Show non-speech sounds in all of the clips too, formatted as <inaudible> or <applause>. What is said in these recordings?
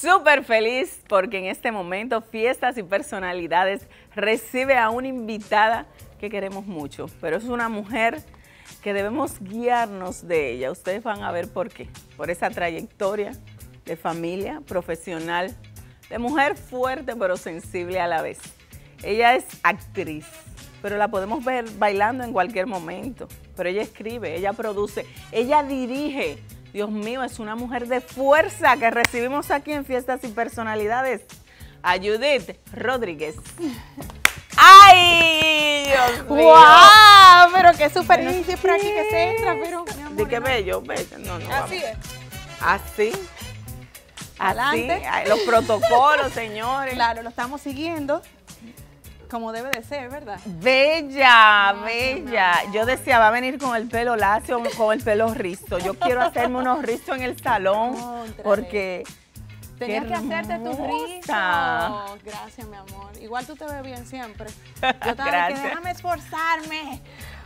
súper feliz porque en este momento Fiestas y Personalidades recibe a una invitada que queremos mucho, pero es una mujer que debemos guiarnos de ella. Ustedes van a ver por qué, por esa trayectoria de familia, profesional, de mujer fuerte pero sensible a la vez. Ella es actriz, pero la podemos ver bailando en cualquier momento, pero ella escribe, ella produce, ella dirige Dios mío, es una mujer de fuerza que recibimos aquí en Fiestas y Personalidades. A Judith Rodríguez. <laughs> ¡Ay! Dios mío. ¡Wow! Pero qué super por aquí que se entra, pero. Mi ¿De qué bello? Bello. No, no. Así es. Así. Así. Adelante. Los protocolos, señores. Claro, lo estamos siguiendo. Como debe de ser, ¿verdad? Bella, bella. Yo decía, va a venir con el pelo lacio, con el pelo rizo. Yo quiero hacerme unos rizos en el salón porque... Tenías que hacerte tus risa. Gracias, mi amor. Igual tú te ves bien siempre. Yo también que déjame esforzarme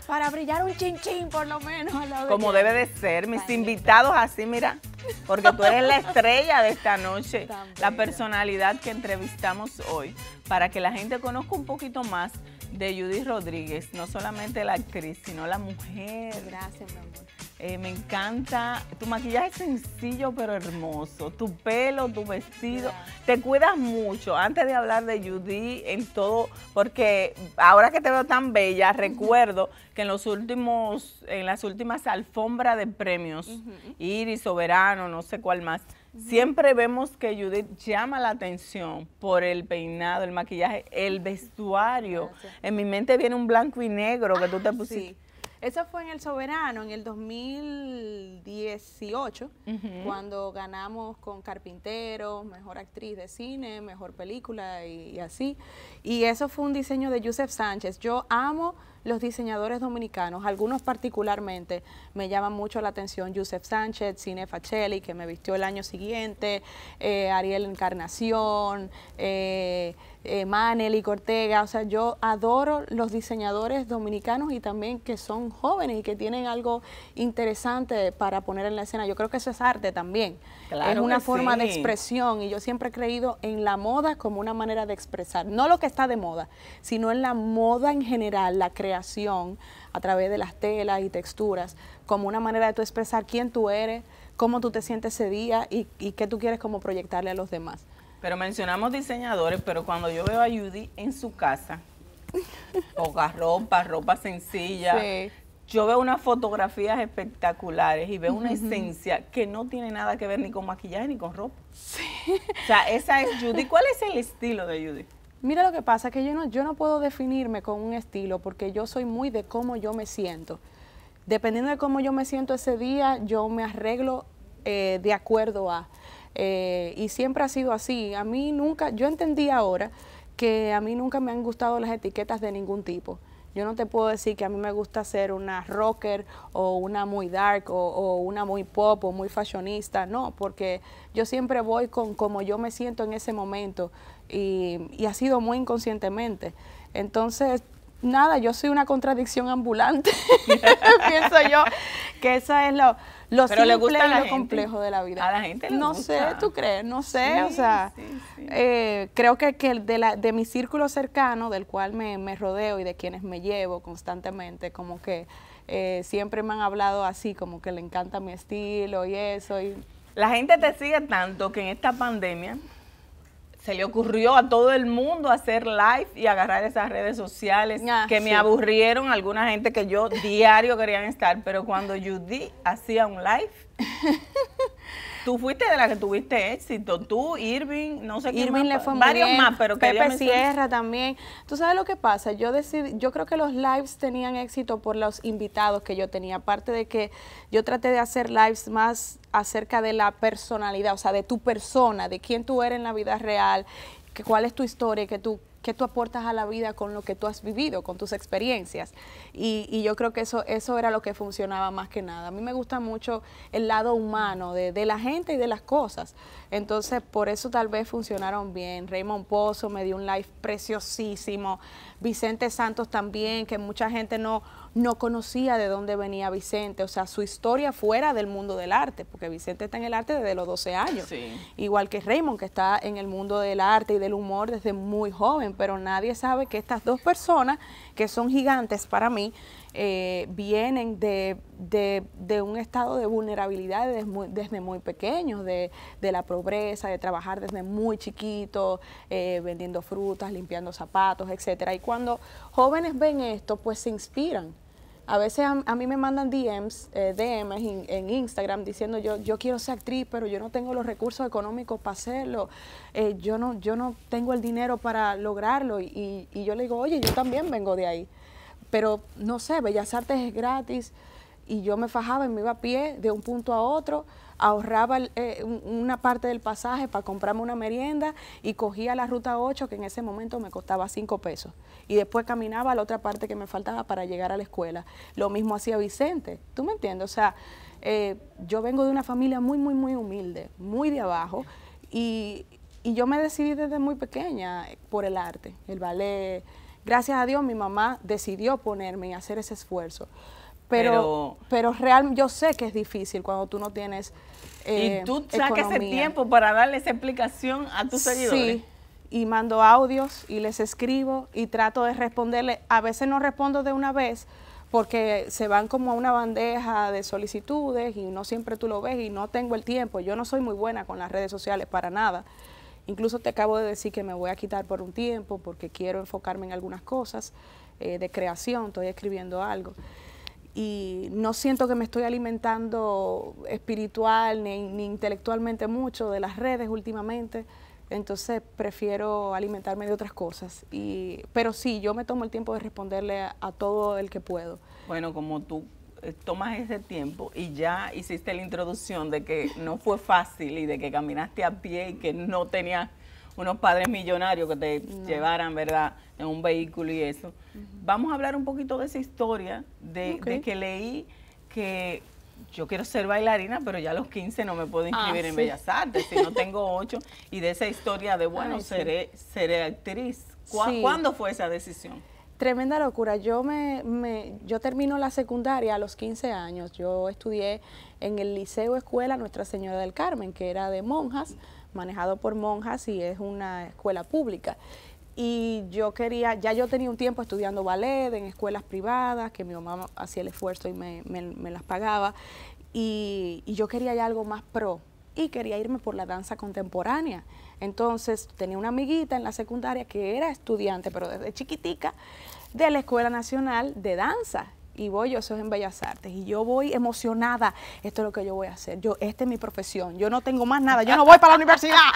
para brillar un chinchín por lo menos. Como debe de ser. Mis invitados así, mira. Porque tú eres la estrella de esta noche. La personalidad que entrevistamos hoy. Para que la gente conozca un poquito más de Judy Rodríguez. No solamente la actriz, sino la mujer. Gracias, mi amor. Eh, me encanta. Tu maquillaje es sencillo pero hermoso. Tu pelo, tu vestido. Te cuidas mucho. Antes de hablar de Judy en todo, porque ahora que te veo tan bella, recuerdo que en los últimos, en las últimas alfombras de premios, Iris, Soberano, no sé cuál más, siempre vemos que Judith llama la atención por el peinado, el maquillaje, el vestuario. En mi mente viene un blanco y negro que tú te ah, pusiste. Eso fue en el Soberano, en el 2018, cuando ganamos con Carpintero, mejor actriz de cine, mejor película y, así. Y eso fue un diseño de Joseph Sánchez. Yo amo los diseñadores dominicanos, algunos particularmente me llaman mucho la atención, Joseph Sánchez, Cine Facelli, que me vistió el año siguiente, eh, Ariel Encarnación, eh, eh, Maneli Cortega, o sea, yo adoro los diseñadores dominicanos y también que son jóvenes y que tienen algo interesante para poner en la escena. Yo creo que eso es arte también. es una forma de expresión y yo siempre he creído en la moda como una manera de expresar, no lo que está de moda, sino en la moda en general, la creación a través de las telas y texturas como una manera de tú expresar quién tú eres, cómo tú te sientes ese día y, qué tú quieres como proyectarle a los demás. Pero mencionamos diseñadores, pero cuando yo veo a Judy en su casa, poca <laughs> ropa, ropa sencilla, yo veo unas fotografías espectaculares y veo una esencia que no tiene nada que ver ni con maquillaje ni con ropa. Sí. O sea, esa es Judy. ¿Cuál es el estilo de Judy? Mira lo que pasa, que yo no, yo no puedo definirme con un estilo porque yo soy muy de cómo yo me siento. Dependiendo de cómo yo me siento ese día, yo me arreglo eh, de acuerdo a... Eh, y siempre ha sido así. A mí nunca, yo entendí ahora que a mí nunca me han gustado las etiquetas de ningún tipo. Yo no te puedo decir que a mí me gusta ser una rocker o una muy dark o, una muy pop o muy fashionista, no, porque yo siempre voy con cómo yo me siento en ese momento y, ha sido muy inconscientemente. Entonces, nada, yo soy una contradicción ambulante, <laughs> pienso yo, que eso es lo, simple y lo complejo de la vida. A la gente le No sé, ¿tú crees? No sé, o sea, eh, creo que, que de, la, de mi círculo cercano, del cual me, rodeo y de quienes me llevo constantemente, como que eh, siempre me han hablado así, como que le encanta mi estilo y eso. Y... La gente te sigue tanto que en esta pandemia se le ocurrió a todo el mundo hacer live y agarrar esas redes sociales ah, que me aburrieron alguna gente que yo diario querían estar, pero cuando Judy hacía un live, <laughs> Tú fuiste de la que tuviste éxito, tú, Irving, no sé Irving más, le fue varios bien. más, pero que Pepe Sierra también. Tú sabes lo que pasa, yo decidí, yo creo que los lives tenían éxito por los invitados que yo tenía, aparte de que yo traté de hacer lives más acerca de la personalidad, o sea, de tu persona, de quién tú eres en la vida real, que, cuál es tu historia, que tú qué tú aportas a la vida con lo que tú has vivido, con tus experiencias. Y, yo creo que eso, eso era lo que funcionaba más que nada. A mí me gusta mucho el lado humano de, de la gente y de las cosas. Entonces, por eso tal vez funcionaron bien. Raymond Pozo me dio un live preciosísimo. Vicente Santos también, que mucha gente no no conocía de dónde venía Vicente, o sea, su historia fuera del mundo del arte, porque Vicente está en el arte desde los 12 años, igual que Raymond, que está en el mundo del arte y del humor desde muy joven, pero nadie sabe que estas dos personas, que son gigantes para mí, eh, vienen de, un estado de vulnerabilidad desde muy, pequeños, de, de, la pobreza, de trabajar desde muy chiquito, eh, vendiendo frutas, limpiando zapatos, etcétera. Y cuando jóvenes ven esto, pues se inspiran a veces a, mí me mandan DMs, eh, DMs en, Instagram diciendo yo, yo quiero ser actriz, pero yo no tengo los recursos económicos para hacerlo, eh, yo, no, yo no tengo el dinero para lograrlo. y, y yo le digo, oye, yo también vengo de ahí. Pero no sé, Bellas Artes es gratis, y yo me fajaba y me iba a pie de un punto a otro, ahorraba eh, una parte del pasaje para comprarme una merienda y cogía la ruta 8 que en ese momento me costaba 5 pesos y después caminaba a la otra parte que me faltaba para llegar a la escuela. Lo mismo hacía Vicente, ¿tú me entiendes? O sea, eh, yo vengo de una familia muy, muy, muy humilde, muy de abajo y, y yo me decidí desde muy pequeña por el arte, el ballet. Gracias a Dios mi mamá decidió ponerme y hacer ese esfuerzo. Pero, pero, real, yo sé que es difícil cuando tú no tienes. y eh, tú saques el tiempo para darle esa explicación a tus seguidores. Sí, y mando audios y les escribo y trato de responderle. A veces no respondo de una vez porque se van como a una bandeja de solicitudes y no siempre tú lo ves y no tengo el tiempo. Yo no soy muy buena con las redes sociales para nada. Incluso te acabo de decir que me voy a quitar por un tiempo porque quiero enfocarme en algunas cosas eh, de creación, estoy escribiendo algo y no siento que me estoy alimentando espiritual ni, intelectualmente mucho de las redes últimamente, entonces prefiero alimentarme de otras cosas. Y, pero sí, yo me tomo el tiempo de responderle a, todo el que puedo. Bueno, como tú eh, tomas ese tiempo y ya hiciste la introducción de que no fue fácil y de que caminaste a pie y que no tenías unos padres millonarios que te llevaran, ¿verdad?, en un vehículo y eso. Vamos a hablar un poquito de esa historia, de, que leí que yo quiero ser bailarina, pero ya a los 15 no me puedo ah, inscribir en Bellas Artes, si no tengo 8, y de esa historia de, bueno, seré, seré actriz. ¿Cuándo fue esa decisión? Tremenda locura. Yo me, yo termino la secundaria a los 15 años. Yo estudié en el Liceo Escuela Nuestra Señora del Carmen, que era de monjas manejado por monjas y es una escuela pública. Y yo quería, ya yo tenía un tiempo estudiando ballet en escuelas privadas, que mi mamá hacía el esfuerzo y me, las pagaba, y, yo quería algo más pro, y quería irme por la danza contemporánea. Entonces tenía una amiguita en la secundaria que era estudiante, pero desde chiquitica, de la Escuela Nacional de Danza y voy, yo soy en Bellas Artes y yo voy emocionada, esto es lo que yo voy a hacer, yo, esta es mi profesión, yo no tengo más nada, yo no voy para la universidad. <laughs>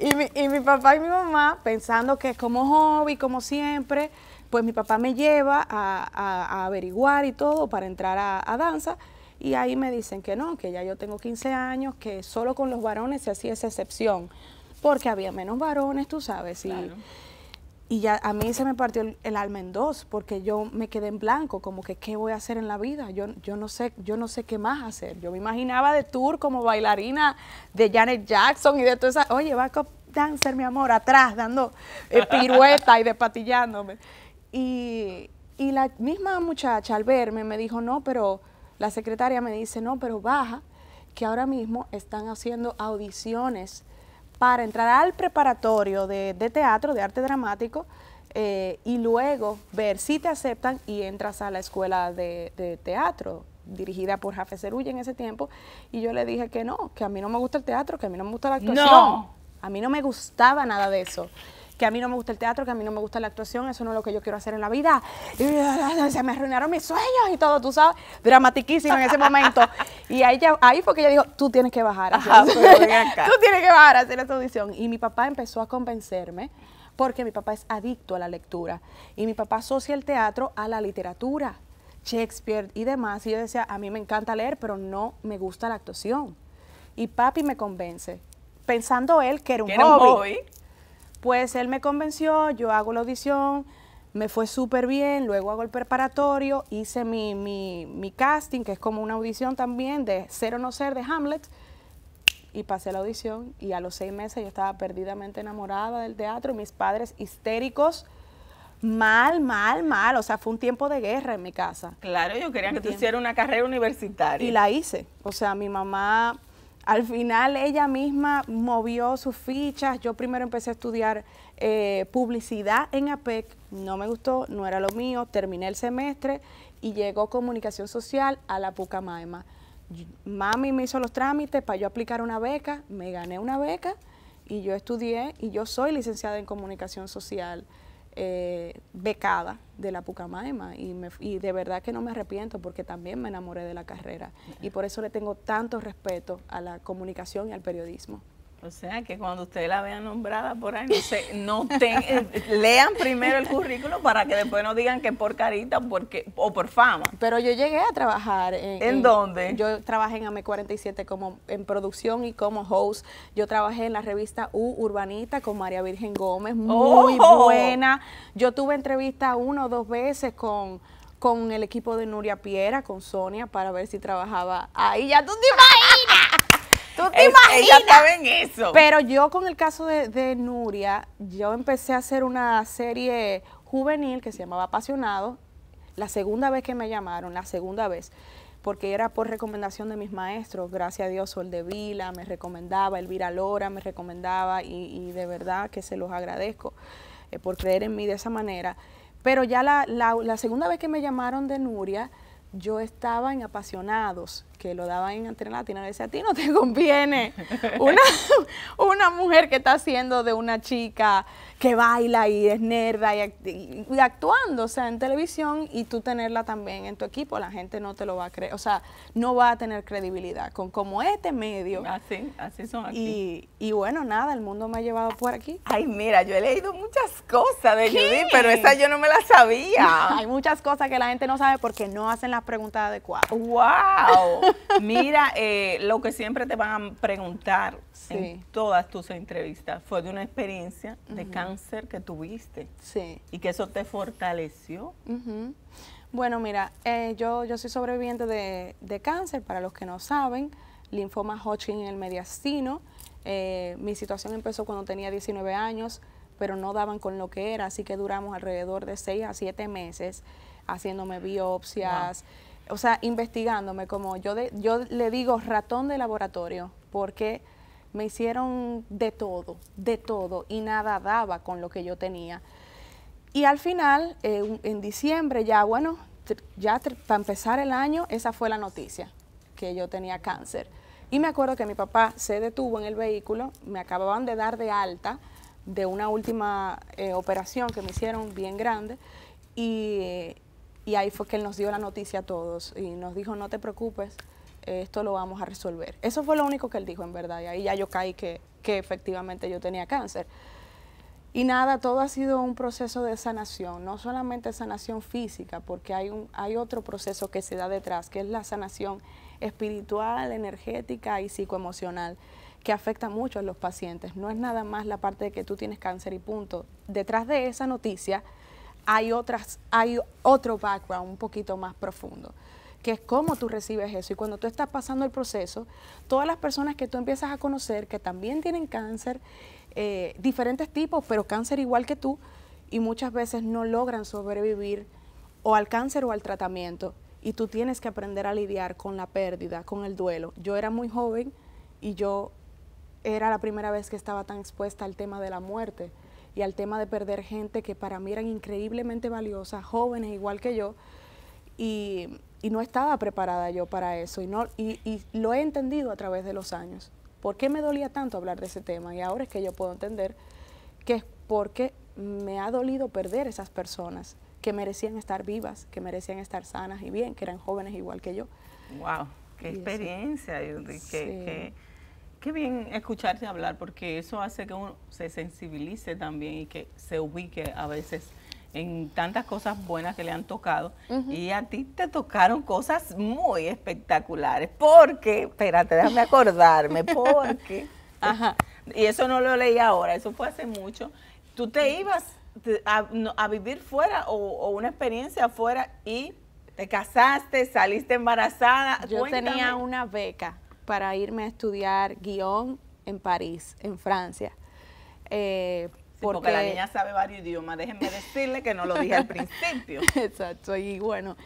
Y mi, y mi papá y mi mamá pensando que es como hobby, como siempre, pues mi papá me lleva a, averiguar y todo para entrar a, danza. Y ahí me dicen que no, que ya yo tengo 15 años, que solo con los varones se hacía esa excepción, porque había menos varones, tú sabes, y, y ya a mí se me partió el, el, alma en porque yo me quedé en blanco, como que qué voy a hacer en la vida, yo, yo, no sé, yo no sé qué más hacer. Yo me imaginaba de tour como bailarina de Janet Jackson y de todas esas, oye, va backup dancer, mi amor, atrás, dando piruetas eh, pirueta y despatillándome. Y, y la misma muchacha al verme me dijo, no, pero la secretaria me dice, no, pero baja, que ahora mismo están haciendo audiciones para entrar al preparatorio de, teatro, de arte dramático, eh, y luego ver si te aceptan y entras a la escuela de, de teatro dirigida por Jafe Cerulla en ese tiempo, y yo le dije que no, que a mí no me gusta el teatro, que a mí no me gusta la actuación. No. A mí no me gustaba nada de eso que a mí no me gusta el teatro, que a mí no me gusta la actuación, eso no es lo que yo quiero hacer en la vida. Y <laughs> se me arruinaron mis sueños y todo, tú sabes, dramatiquísimo en ese momento. <laughs> Y ahí, ahí fue que ella dijo, tú tienes que bajar. Pues, <laughs> tú tienes que bajar a hacer esa audición. Y mi papá empezó a convencerme porque mi papá es adicto a la lectura y mi papá asocia el teatro a la literatura, Shakespeare y demás. Y yo decía, a mí me encanta leer, pero no me gusta la actuación. Y papi me convence pensando él que era un, un hobby, pues él me convenció, yo hago la audición, me fue súper bien, luego hago el preparatorio, hice mi, casting, que es como una audición también de ser o no ser de Hamlet, y pasé la audición y a los seis meses yo estaba perdidamente enamorada del teatro, mis padres histéricos, mal, mal, mal, o sea, fue un tiempo de guerra en mi casa. Claro, yo quería que tú hicieras una carrera universitaria. Y la hice, o sea, mi mamá al final ella misma movió sus fichas. Yo primero empecé a estudiar eh, publicidad en APEC. No me gustó, no era lo mío. Terminé el semestre y llegó comunicación social a la Pucamaima. Mami me hizo los trámites para yo aplicar una beca. Me gané una beca y yo estudié y yo soy licenciada en comunicación social. Eh, becada de la Pucamaima y, de verdad que no me arrepiento porque también me enamoré de la carrera y por eso le tengo tanto respeto a la comunicación y al periodismo. O sea que cuando usted la vea nombrada por ahí, no, se, no eh, lean primero el currículo para que después no digan que por carita porque, o por fama. Pero yo llegué a trabajar en... ¿En, dónde? Yo trabajé en am 47 e como en producción y como host. Yo trabajé en la revista U Urbanita con María Virgen Gómez, muy buena. Yo tuve entrevista una o dos veces con con el equipo de Nuria Piera, con Sonia, para ver si trabajaba ahí. Ya tú te imaginas. <laughs> ¿Tú eso. Pero yo con el caso de, Nuria, yo empecé a hacer una serie juvenil que se llamaba Apasionado. La segunda vez que me llamaron, la segunda vez porque era por recomendación de mis maestros, gracias a Dios, Sol de Vila me recomendaba, Elvira Lora me recomendaba y, de verdad que se los agradezco eh, por creer en mí de esa manera. Pero ya la, la, la, segunda vez que me llamaron de Nuria, yo estaba en Apasionados que lo daban en Antena Latina, le a ti no te <laughs> conviene una, una mujer que está haciendo de una chica que baila y es nerda y, actuando, o sea, en televisión y tú tenerla también en tu equipo, la gente no te lo va a creer, o sea, no va a tener credibilidad con como este medio. Así, así son aquí. Y, y bueno, nada, el mundo me ha llevado por aquí. Ay, mira, yo he leído muchas cosas de Judy pero esa yo no me la sabía. Hay muchas cosas que la gente no sabe porque no hacen las preguntas adecuadas. ¡Wow! Mira, eh, lo que siempre te van a preguntar en todas tus entrevistas fue de una experiencia de cáncer que tuviste. Sí. Y que eso te fortaleció. Bueno, mira, eh, yo, yo soy sobreviviente de, cáncer, para los que no saben, linfoma Hodgkin en el mediastino. Eh, mi situación empezó cuando tenía 19 años, pero no daban con lo que era, así que duramos alrededor de 6 a 7 meses haciéndome biopsias o sea, investigándome, como yo, yo le digo ratón de laboratorio, porque me hicieron de todo, de todo, y nada daba con lo que yo tenía. Y al final, eh, en diciembre, ya bueno, ya para empezar el año, esa fue la noticia, que yo tenía cáncer. Y me acuerdo que mi papá se detuvo en el vehículo, me acababan de dar de alta de una última eh, operación que me hicieron bien grande, y, eh, y ahí fue que él nos dio la noticia a todos y nos dijo, no te preocupes, esto lo vamos a resolver. Eso fue lo único que él dijo en verdad y ahí ya yo caí que, que efectivamente yo tenía cáncer. Y nada, todo ha sido un proceso de sanación, no solamente sanación física, porque hay, un, hay otro proceso que se da detrás, que es la sanación espiritual, energética y psicoemocional, que afecta mucho a los pacientes. No es nada más la parte de que tú tienes cáncer y punto. Detrás de esa noticia hay, otras, hay otro background un poquito más profundo que es cómo tú recibes eso. Y cuando tú estás pasando el proceso, todas las personas que tú empiezas a conocer que también tienen cáncer, eh, diferentes tipos, pero cáncer igual que tú, y muchas veces no logran sobrevivir o al cáncer o al tratamiento. Y tú tienes que aprender a lidiar con la pérdida, con el duelo. Yo era muy joven y yo era la primera vez que estaba tan expuesta al tema de la muerte y al tema de perder gente que para mí eran increíblemente valiosas, jóvenes igual que yo, y, no estaba preparada yo para eso, y, no, y, lo he entendido a través de los años. ¿Por qué me dolía tanto hablar de ese tema? Y ahora es que yo puedo entender que es porque me ha dolido perder esas personas que merecían estar vivas, que merecían estar sanas y bien, que eran jóvenes igual que yo. ¡Wow! ¡Qué experiencia! Y Qué bien escucharte hablar porque eso hace que uno se sensibilice también y que se ubique a veces en tantas cosas buenas que le han tocado y a ti te tocaron cosas muy espectaculares porque, espérate, déjame acordarme, <laughs> porque, ajá, y eso no lo leí ahora, eso fue hace mucho, tú te ibas a, vivir fuera o, una experiencia afuera y te casaste, saliste embarazada. Yo tenía una beca para irme a estudiar guión en París, en Francia. Eh, porque, la niña sabe varios idiomas, déjenme decirle que no lo dije al <laughs> principio. <laughs> Exacto, y bueno,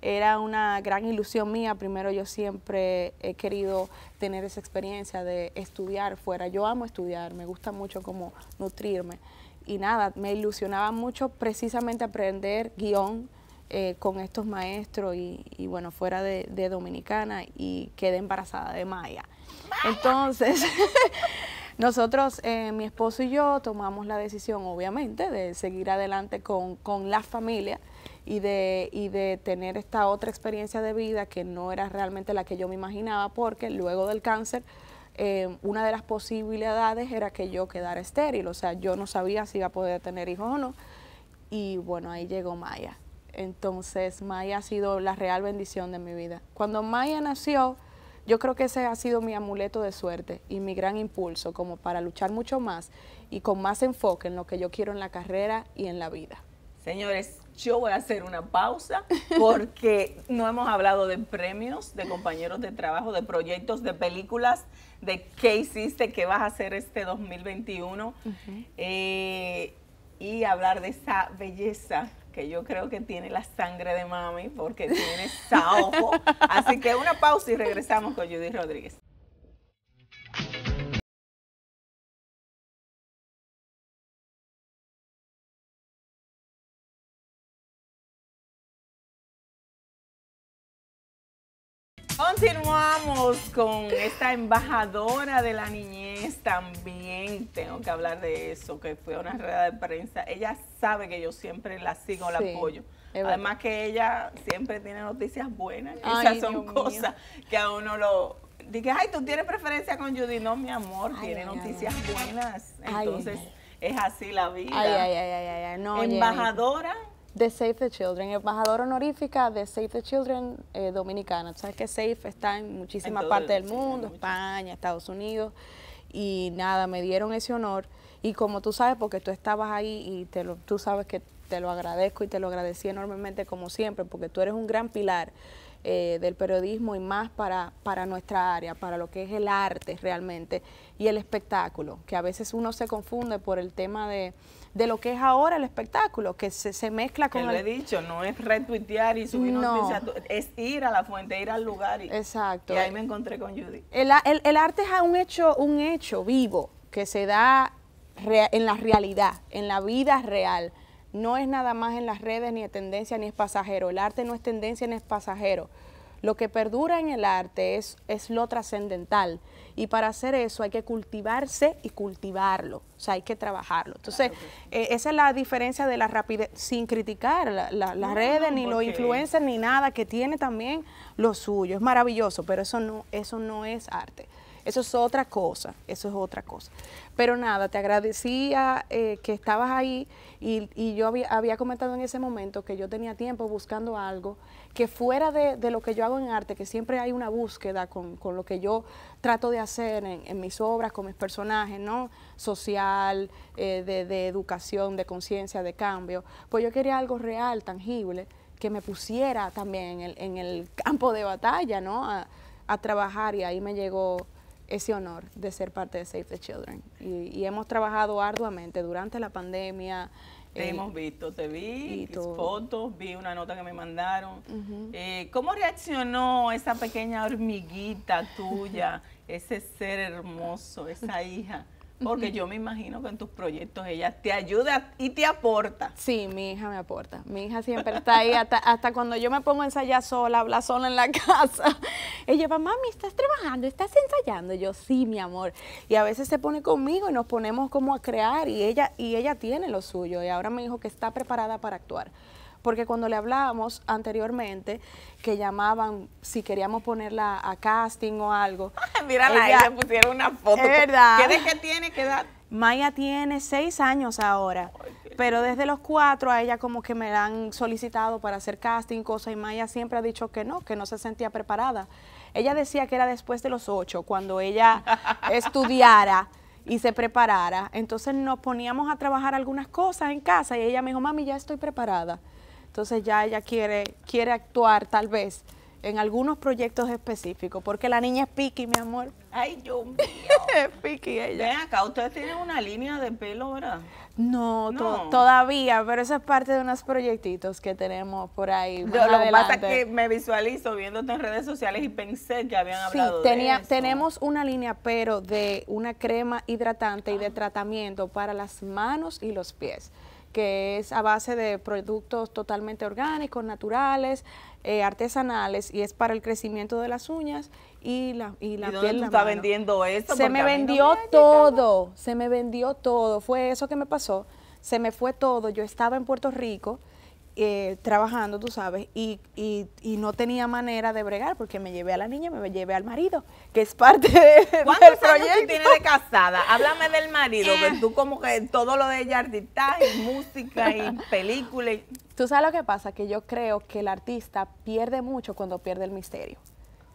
era una gran ilusión mía. Primero yo siempre he querido tener esa experiencia de estudiar fuera. Yo amo estudiar, me gusta mucho como nutrirme. Y nada, me ilusionaba mucho precisamente aprender guión eh, con estos maestros y, bueno, fuera de, Dominicana y quedé embarazada de Maya. Entonces, <laughs> nosotros, eh, mi esposo y yo, tomamos la decisión, obviamente, de seguir adelante con, la familia y de, de tener esta otra experiencia de vida que no era realmente la que yo me imaginaba porque luego del cáncer, eh, una de las posibilidades era que yo quedara estéril, o sea, yo no sabía si iba a poder tener hijos o no. Y bueno, ahí llegó Maya. Entonces, Maya ha sido la real bendición de mi vida. Cuando Maya nació, yo creo que ese ha sido mi amuleto de suerte y mi gran impulso como para luchar mucho más y con más enfoque en lo que yo quiero en la carrera y en la vida. Señores, yo voy a hacer una pausa porque no hemos hablado de premios, de compañeros de trabajo, de proyectos, de películas, de qué hiciste, qué vas a hacer este 2021 eh, y hablar de esa belleza que yo creo que tiene la sangre de mami porque tiene saojo. Así que una pausa y regresamos con Judy Rodríguez. con esta embajadora de la niñez también. Tengo que hablar de eso, que fue una rueda de prensa. Ella sabe que yo siempre la sigo, la apoyo. Además que ella siempre tiene noticias buenas. esas son cosas que a uno lo... dije ay, tú tienes preferencia con Judy. No, mi amor, tiene noticias buenas. Entonces, es así la vida. embajadora de Save the Children, embajadora honorífica de Save the Children eh, dominicana. Tú sabes que Save está en muchísimas partes del mundo, España, Estados Unidos, y nada, me dieron ese honor. Y como tú sabes, porque tú estabas ahí y te lo, tú sabes que te lo agradezco y te lo agradecí enormemente como siempre, porque tú eres un gran pilar eh, del periodismo y más para, para nuestra área, para lo que es el arte realmente y el espectáculo, que a veces uno se confunde por el tema de, de lo que es ahora el espectáculo, que se, se mezcla con... Como le he dicho, no es retuitear y subir noticias, es ir a la fuente, ir al lugar. Y, Exacto. Y ahí me encontré con Judy. El, arte es un hecho, un hecho vivo que se da en la realidad, en la vida real no es nada más en las redes, ni es tendencia, ni es pasajero. El arte no es tendencia, ni es pasajero. Lo que perdura en el arte es, es lo trascendental. Y para hacer eso hay que cultivarse y cultivarlo. O sea, hay que trabajarlo. Entonces, eh, esa es la diferencia de la rapidez, sin criticar las redes, ni los influencers, ni nada, que tiene también lo suyo. Es maravilloso, pero eso no, eso no es arte. Eso es otra cosa, eso es otra cosa. Pero nada, te agradecía eh, que estabas ahí y, yo había, comentado en ese momento que yo tenía tiempo buscando algo que fuera de, lo que yo hago en arte, que siempre hay una búsqueda con, lo que yo trato de hacer en, mis obras, con mis personajes, ¿no? Social, eh, de, de educación, de conciencia, de cambio. Pues yo quería algo real, tangible, que me pusiera también en el, en el campo de batalla, ¿no? A, a trabajar y ahí me llegó ese honor de ser parte de Save the Children. Y, hemos trabajado arduamente durante la pandemia. Te eh, hemos visto, te vi, fotos, vi una nota que me mandaron. Eh, ¿Cómo reaccionó esa pequeña hormiguita tuya, ese ser hermoso, esa hija? Porque yo me imagino que en tus proyectos ella te ayuda y te aporta. Sí, mi hija me aporta. Mi hija siempre está ahí, hasta, hasta cuando yo me pongo a ensayar sola, habla sola en la <laughs> casa. Ella va, mami, estás trabajando, estás ensayando. Y yo, sí, mi amor. Y a veces se pone conmigo y nos ponemos como a crear y ella, y ella tiene lo suyo. Y ahora me dijo que está preparada para actuar porque cuando le hablábamos anteriormente, que llamaban si queríamos ponerla a casting o algo. <laughs> Mírala, ella, ahí le pusieron una foto. ¿Qué, de qué tiene? ¿Qué edad? Maya tiene seis años ahora, pero desde los cuatro a ella como que me la han solicitado para hacer casting, cosas, y Maya siempre ha dicho que no, que no se sentía preparada. Ella decía que era después de los ocho, cuando ella <laughs> estudiara y se preparara. Entonces nos poníamos a trabajar algunas cosas en casa y ella me dijo, mami, ya estoy preparada. Entonces ya ella quiere, quiere actuar tal vez en algunos proyectos específicos, porque la niña es piqui, mi amor. Ay, yo <laughs> es ella. Ven acá, ustedes tienen una línea de pelo, ¿verdad? No, todavía, pero eso es parte de unos proyectitos que tenemos por ahí. lo que pasa es que me visualizo viéndote en redes sociales y pensé que habían hablado de eso. tenemos una línea, pero de una crema hidratante y de ah. tratamiento para las manos y los pies que es a base de productos totalmente orgánicos, naturales, eh, artesanales, y es para el crecimiento de las uñas y la, y la está vendiendo esto? Se me vendió todo, se me vendió todo. Fue eso que me pasó. Se me fue todo. Yo estaba en Puerto Rico eh, trabajando, tú sabes, y, y, no tenía manera de bregar porque me llevé a la niña, me llevé al marido, que es parte del proyecto. Años de casada? Háblame del marido, que eh. tú como que todo lo de ella, artista y música y <laughs> película. Tú sabes lo que pasa, que yo creo que el artista pierde mucho cuando pierde el misterio.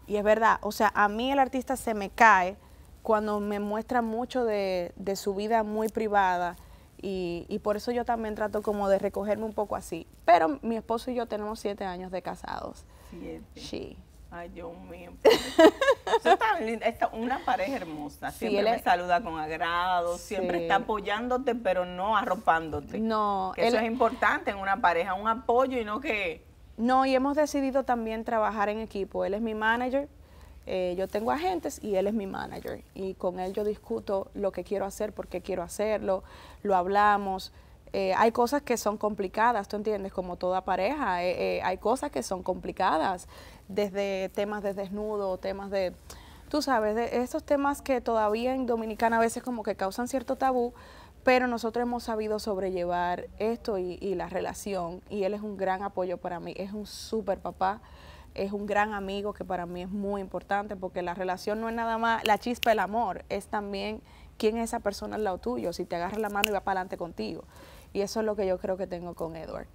Y es verdad, o sea, a mí el artista se me cae cuando me muestra mucho de, de su vida muy privada, y, por eso yo también trato como de recogerme un poco así. Pero mi esposo y yo tenemos siete años de casados. Siete. Sí. Ay, Dios mío. <laughs> está una pareja hermosa. Siempre me saluda con agrado, siempre está apoyándote, pero no arropándote. No. eso es importante en una pareja, un apoyo y no que... No, y hemos decidido también trabajar en equipo. Él es mi manager, eh, yo tengo agentes y él es mi manager. Y con él yo discuto lo que quiero hacer, por qué quiero hacerlo, lo hablamos. Eh, hay cosas que son complicadas, ¿tú entiendes? Como toda pareja, eh, hay cosas que son complicadas, desde temas de desnudo, temas de, tú sabes, de estos temas que todavía en Dominicana a veces como que causan cierto tabú, pero nosotros hemos sabido sobrellevar esto y la relación, y él es un gran apoyo para mí, es un súper papá es un gran amigo que para mí es muy importante porque la relación no es nada más la chispa del amor, es también quién es esa persona al lado tuyo, si te agarra la mano y va para adelante contigo. Y eso es lo que yo creo que tengo con Edward.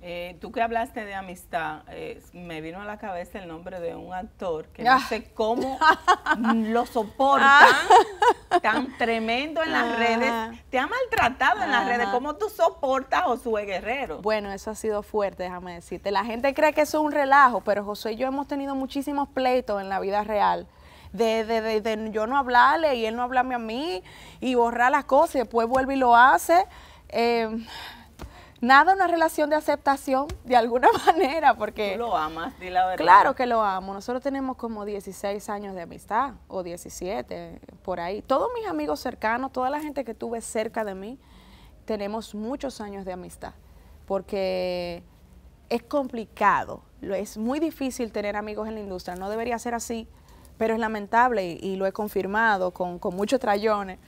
Eh, tú que hablaste de amistad, eh, me vino a la cabeza el nombre de un actor que no ah. sé cómo <laughs> lo soporta ah. tan tremendo en las ah. redes. Te ha maltratado en las redes. ¿Cómo tú soportas a Josué Guerrero? Bueno, eso ha sido fuerte, déjame decirte. La gente cree que eso es un relajo, pero José y yo hemos tenido muchísimos pleitos en la vida real. De, yo no hablarle y él no hablarme a mí y borrar las cosas y después vuelve y lo hace. Eh, nada, una relación de aceptación de alguna <laughs> manera, porque... Tú lo amas, di la verdad. Claro que lo amo. Nosotros tenemos como 16 años de amistad, o 17, por ahí. Todos mis amigos cercanos, toda la gente que tuve cerca de mí, tenemos muchos años de amistad, porque es complicado, es muy difícil tener amigos en la industria, no debería ser así, pero es lamentable y, y lo he confirmado con, con muchos trayones,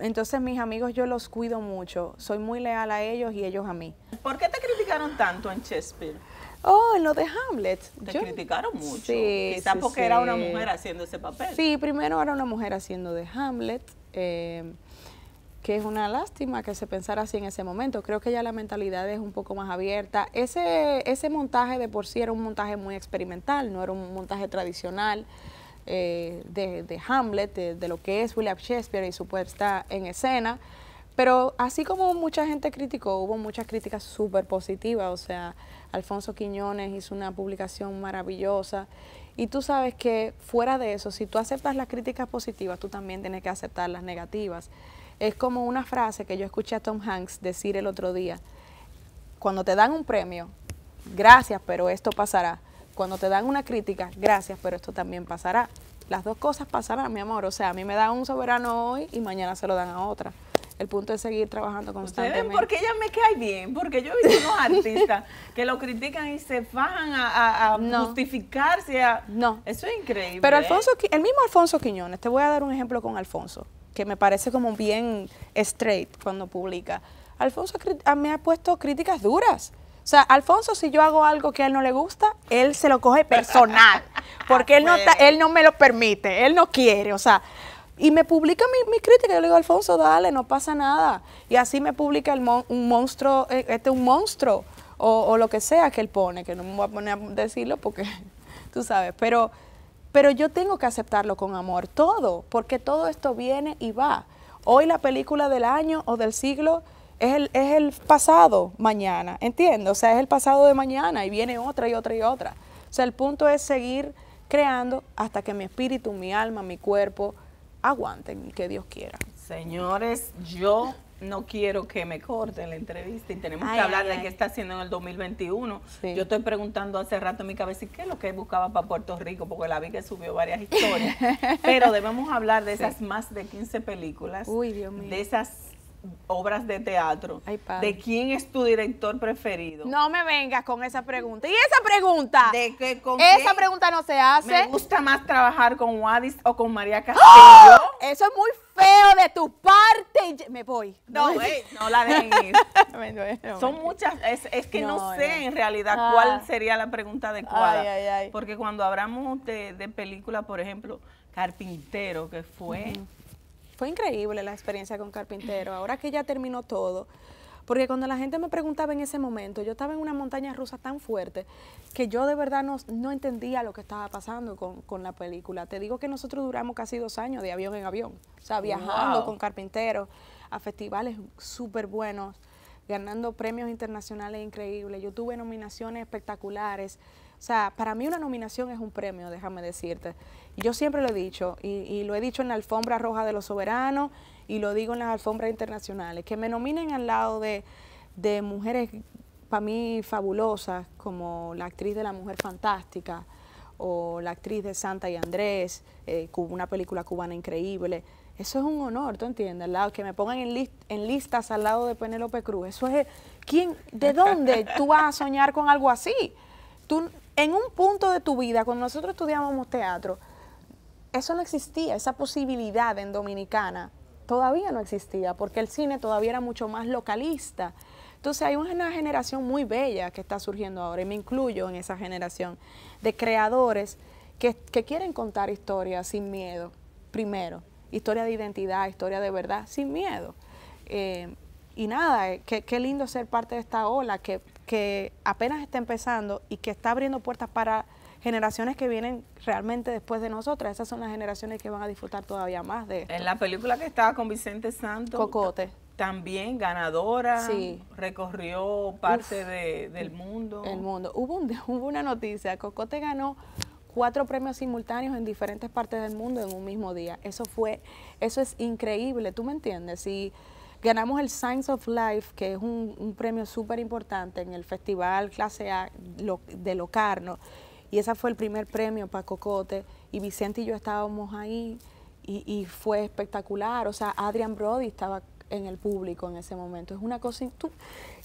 entonces mis amigos yo los cuido mucho, soy muy leal a ellos y ellos a mí. ¿Por qué te criticaron tanto en Shakespeare? Oh, en lo de Hamlet. Te criticaron mucho. Sí, Quizás porque era una mujer haciendo ese papel. Sí, primero era una mujer haciendo de Hamlet, eh, que es una lástima que se pensara así en ese momento. Creo que ya la mentalidad es un poco más abierta. Ese, ese montaje de por sí era un montaje muy experimental, no era un montaje tradicional. Eh, de, Hamlet, de, lo que es William Shakespeare y su puesta en escena. Pero así como mucha gente criticó, hubo muchas críticas súper positivas, o sea, Alfonso Quiñones hizo una publicación maravillosa y tú sabes que fuera de eso, si tú aceptas las críticas positivas, tú también tienes que aceptar las negativas. Es como una frase que yo escuché a Tom Hanks decir el otro día, cuando te dan un premio, gracias, pero esto pasará cuando te dan una crítica, gracias, pero esto también pasará. Las dos cosas pasarán, mi amor. O sea, a mí me dan un soberano hoy y mañana se lo dan a otra. El punto es seguir trabajando constantemente. ¿Ustedes porque ella me cae bien? Porque yo he visto unos <laughs> artistas que lo critican y se van a, a, justificarse. No. Eso es increíble. Pero ¿eh? Alfonso, el mismo Alfonso Quiñones, te voy a dar un ejemplo con Alfonso, que me parece como bien straight cuando publica. Alfonso me ha puesto críticas duras o sea, Alfonso, si yo hago algo que a él no le gusta, él se lo coge personal, <laughs> porque él no, él no me lo permite, él no quiere, o sea, y me publica mi, crítica. Yo le digo, Alfonso, dale, no pasa nada. Y así me publica el un monstruo, eh, este un monstruo, o, lo que sea que él pone, que no me voy a poner a decirlo porque <laughs> tú sabes, pero, pero yo tengo que aceptarlo con amor, todo, porque todo esto viene y va. Hoy la película del año o del siglo es el, es el pasado mañana, entiendo. O sea, es el pasado de mañana y viene otra y otra y otra. O sea, el punto es seguir creando hasta que mi espíritu, mi alma, mi cuerpo aguanten, que Dios quiera. Señores, yo no quiero que me corten la entrevista y tenemos que hablar de qué está haciendo en el 2021. Yo estoy preguntando hace rato en mi cabeza, ¿qué es lo que buscaba para Puerto Rico? Porque la vi que subió varias historias. <laughs> Pero debemos hablar de esas más de 15 películas, Uy, Dios mío. de esas obras de teatro, ¿de quién es tu director preferido? No me vengas con esa pregunta. ¿Y esa pregunta? ¿De que con Esa pregunta no se hace. ¿Me gusta más trabajar con Wadis o con María ¡Ah! Castillo? Eso es muy feo de tu parte. Me voy. No, no, <laughs> la dejen ir. <laughs> Son muchas. Es, que no, sé en realidad cuál ah. sería la pregunta adecuada. Ay, porque cuando hablamos de, de película, por ejemplo, Carpintero, que fue fue increíble la experiencia con Carpintero, ahora que ya terminó todo. Porque cuando la gente me preguntaba en ese momento, yo estaba en una montaña rusa tan fuerte que yo de verdad no, no entendía lo que estaba pasando con, con, la película. Te digo que nosotros duramos casi dos años de avión en avión, o sea, viajando con Carpintero a festivales súper buenos, ganando premios internacionales increíbles. Yo tuve nominaciones espectaculares. O sea, para mí una nominación es un premio, déjame decirte. Yo siempre lo he dicho, y, lo he dicho en la alfombra roja de los soberanos, y lo digo en las alfombras internacionales, que me nominen al lado de, mujeres, para mí, fabulosas, como la actriz de La Mujer Fantástica, o la actriz de Santa y Andrés, eh, una película cubana increíble. Eso es un honor, ¿tú entiendes? Al lado, que me pongan en, en listas al lado de Penélope Cruz. Eso es, ¿quién, ¿de dónde tú vas a soñar con algo así? Tú, en un punto de tu vida, cuando nosotros estudiábamos teatro, eso no existía, esa posibilidad en Dominicana todavía no existía, porque el cine todavía era mucho más localista. Entonces hay una generación muy bella que está surgiendo ahora, y me incluyo en esa generación, de creadores que, quieren contar historias sin miedo, primero, historia de identidad, historia de verdad, sin miedo. Eh, y nada, eh, qué, qué lindo ser parte de esta ola que que apenas está empezando y que está abriendo puertas para generaciones que vienen realmente después de nosotras. Esas son las generaciones que van a disfrutar todavía más de esto. En la película que estaba con Vicente Santos. Cocote. También ganadora, sí. recorrió parte del mundo. El mundo. Hubo, <laughs> hubo una noticia, Cocote ganó cuatro premios simultáneos en diferentes partes del mundo en un mismo día. Eso fue, eso es increíble, ¿tú me entiendes? Y Ganamos el Science of Life, que es un, premio súper importante en el Festival Clase A de Locarno, y ese fue el primer premio para Cocote, y Vicente y yo estábamos ahí, y, fue espectacular, o sea, Adrian Brody estaba en el público en ese momento, es una cosa,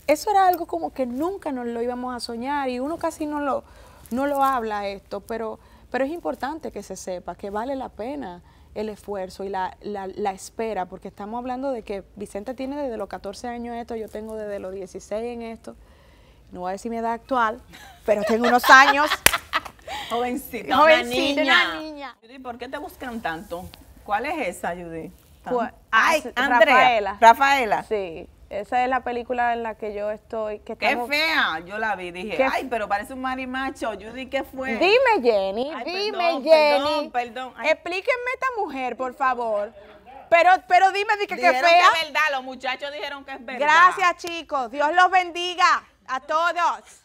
eso era algo como que nunca nos lo íbamos a soñar, y uno casi no lo, no lo habla esto, pero, pero es importante que se sepa, que vale la pena el esfuerzo y la, espera, porque estamos hablando de que Vicente tiene desde los 14 años esto, yo tengo desde los 16 en esto. No voy a decir mi edad actual, pero tengo unos años. <laughs> jovencita, jovencita, niña. ¿por qué te buscan tanto? ¿Cuál es esa, Judy? Ay, Andrea, Rafaela. Rafaela. Sí. Esa es la película en la que yo estoy. Que fea! Yo la vi, dije, ay, pero parece un yo dije ¿qué fue? Dime, Jenny, dime, Jenny. Perdón, perdón. Explíquenme esta mujer, por favor. Pero, pero dime, dije, que fea. es verdad, los muchachos dijeron que es verdad. Gracias, chicos. Dios los bendiga a todos.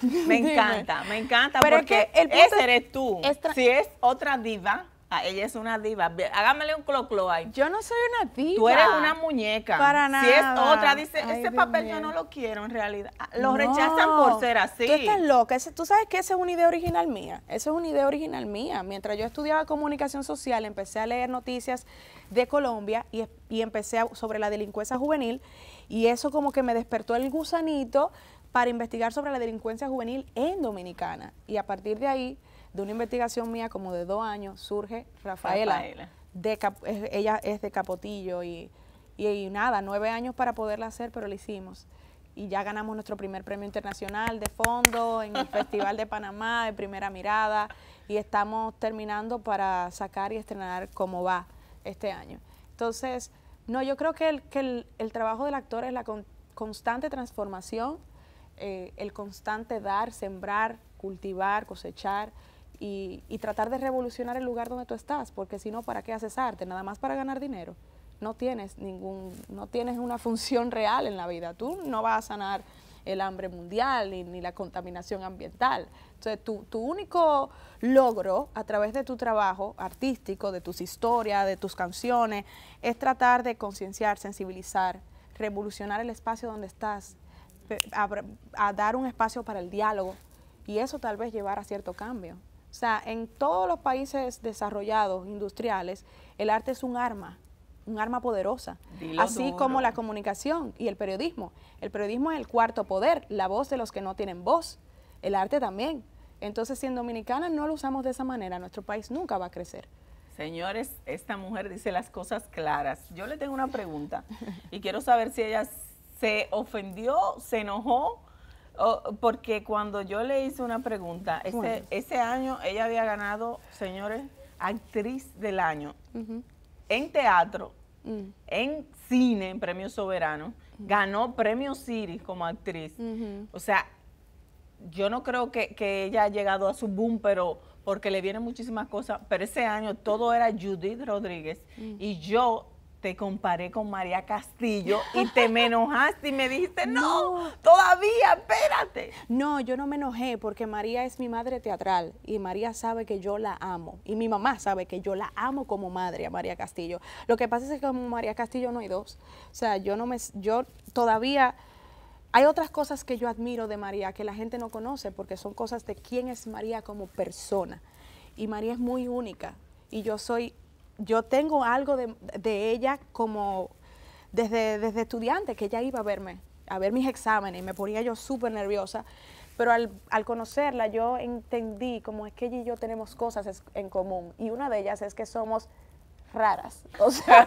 Me encanta, me encanta, pero porque ese eres tú. si es otra diva Ah, ella es una diva. Hágamele un cloclo ahí. Yo no soy una diva. Tú eres una muñeca. Para nada. Si es otra, dice, ese papel yo no lo quiero en realidad. Ah, lo rechazan por ser así. Tú estás loca. Tú sabes que esa es una idea original mía. Esa es una idea original mía. Mientras yo estudiaba comunicación social, empecé a leer noticias de Colombia y, y empecé sobre la delincuencia juvenil. Y eso como que me despertó el gusanito para investigar sobre la delincuencia juvenil en Dominicana. Y a partir de ahí de una investigación mía como de dos años, surge Rafaela. ella es de Capotillo y, nada, nueve años para poderla hacer, pero la hicimos. Y ya ganamos nuestro primer premio internacional de fondo en el <laughs> Festival de Panamá de Primera Mirada y estamos terminando para sacar y estrenar cómo va este año. Entonces, no, yo creo que el, el, trabajo del actor es la constante transformación, eh, el constante dar, sembrar, cultivar, cosechar y, tratar de revolucionar el lugar donde tú estás, porque si no, ¿para qué haces arte? Nada más para ganar dinero. No tienes ningún, no tienes una <laughs> función real en la vida. Tú no vas a sanar el hambre mundial ni, la contaminación ambiental. Entonces, tu, tu, único logro a través de tu trabajo artístico, de tus historias, de tus canciones, es tratar de concienciar, sensibilizar, revolucionar el espacio donde estás, a dar un espacio para el diálogo y eso tal vez llevar a cierto cambio. O sea, en todos los países desarrollados, industriales, el arte es un arma, un arma poderosa, así como la comunicación y el periodismo. El periodismo es el cuarto poder, la voz de los que no tienen voz, el arte también. Entonces, si en Dominicana no lo usamos de esa manera, nuestro país nunca va a crecer. Señores, esta mujer dice las cosas claras. Yo le tengo una pregunta y quiero saber si ella se ofendió, se enojó Oh, porque cuando yo le hice una pregunta, ese, ese año ella había ganado, señores, actriz del año en teatro, mm. en cine, en Premio Soberano, mm. ganó Premio Ciri como actriz. O sea, yo no creo que, que ella ha llegado a su boom, pero porque le vienen muchísimas cosas, pero ese año todo era Judith Rodríguez mm. y yo te comparé con María Castillo y te <laughs> me enojaste y me dijiste, no, todavía, espérate. No, yo no me enojé porque María es mi madre teatral y María sabe que yo la amo y mi mamá sabe que yo la amo como madre a María Castillo. Lo que pasa es que como María Castillo no hay dos. O sea, yo no me, yo todavía... Hay otras cosas que yo admiro de María que la gente no conoce porque son cosas de quién es María como persona. Y María es muy única y yo soy yo tengo algo de, de ella como desde, desde estudiante, que ella iba a verme, a ver mis exámenes y me ponía yo súper nerviosa. Pero al, al, conocerla yo entendí como es que ella y yo tenemos cosas en común. Y una de ellas es que somos raras, <laughs> o sea,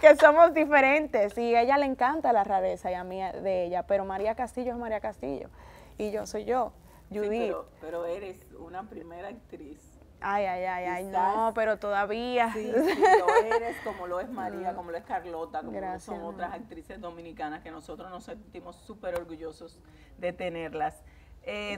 que somos diferentes. Y a ella le encanta la rareza y mí de ella. Pero María Castillo es María Castillo y yo soy yo, Judith. pero eres una primera actriz Ay, ay, ay, ay, no, pero todavía. <laughs> Sí, lo eres, como lo es María, como lo es Carlota, como son otras actrices dominicanas que nosotros nos sentimos súper orgullosos de tenerlas.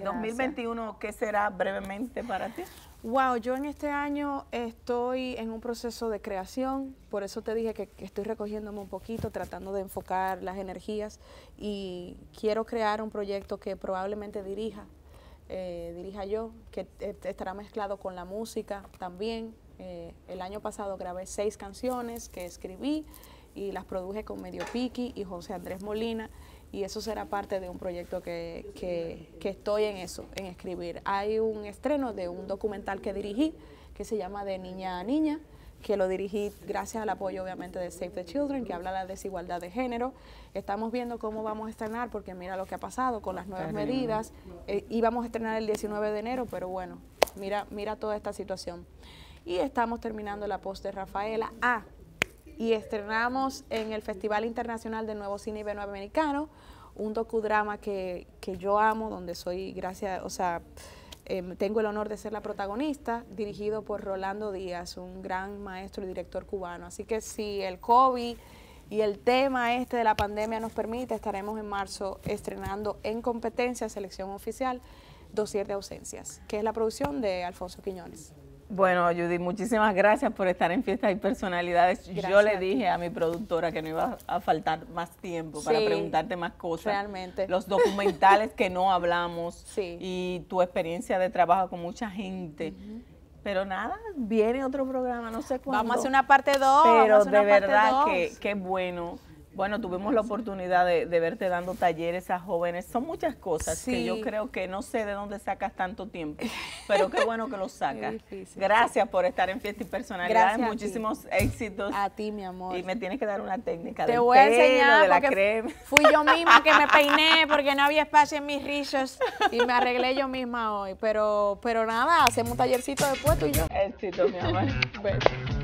2021, eh, ¿qué será brevemente para ti? Wow, yo en este año estoy en un proceso de creación, por eso te dije que estoy recogiéndome un poquito, tratando de enfocar las energías y quiero crear un proyecto que probablemente dirija eh, dirija yo, que eh, estará mezclado con la música también. Eh, el año pasado grabé seis canciones que escribí y las produje con Medio Piki y José Andrés Molina y eso será parte de un proyecto que, que, estoy en eso, en escribir. Hay un estreno de un documental que dirigí que se llama De Niña a Niña, que lo dirigí gracias al apoyo obviamente de Save the Children, que habla de la desigualdad de género. Estamos viendo cómo vamos a estrenar, porque mira lo que ha pasado con las nuevas medidas. Eh, íbamos a estrenar el 19 de enero, pero bueno, mira, mira toda esta situación. Y estamos terminando la post de Rafaela. a ah, y estrenamos en el Festival Internacional de Nuevo Cine Iberoamericano un docudrama que, que yo amo, donde soy, gracias, o sea Em, tengo el honor de ser la protagonista, dirigido por Rolando Díaz, un gran maestro y director cubano. Así que si el COVID y el tema este de la pandemia nos permite, estaremos en marzo estrenando en competencia selección oficial Dosier de ausencias, que es la producción de Alfonso Quiñones. Bueno, Judy, muchísimas gracias por estar en Fiestas y Personalidades. Yo le dije a, mi productora que no iba a faltar más tiempo para preguntarte más cosas. Realmente. Los documentales que no hablamos <laughs> sí. y tu experiencia de trabajo con mucha gente. Pero nada, viene otro programa, no sé cuándo. Vamos a hacer una parte 2. Pero de verdad que qué bueno bueno, tuvimos la oportunidad de, verte dando talleres a jóvenes. Son muchas cosas que yo creo que no sé de dónde sacas tanto tiempo, pero qué bueno que lo <laughs> sacas. Gracias por estar en Fiesta y Personalidad. Gracias Muchísimos éxitos. A ti, mi amor. Y me tienes que dar una técnica. Te voy a enseñar. De la Fui yo <laughs> misma que me peiné porque no había espacio en mis rizos y me arreglé yo misma hoy. Pero, pero nada, hacemos un tallercito después tú y yo. Éxito, mi amor. <laughs>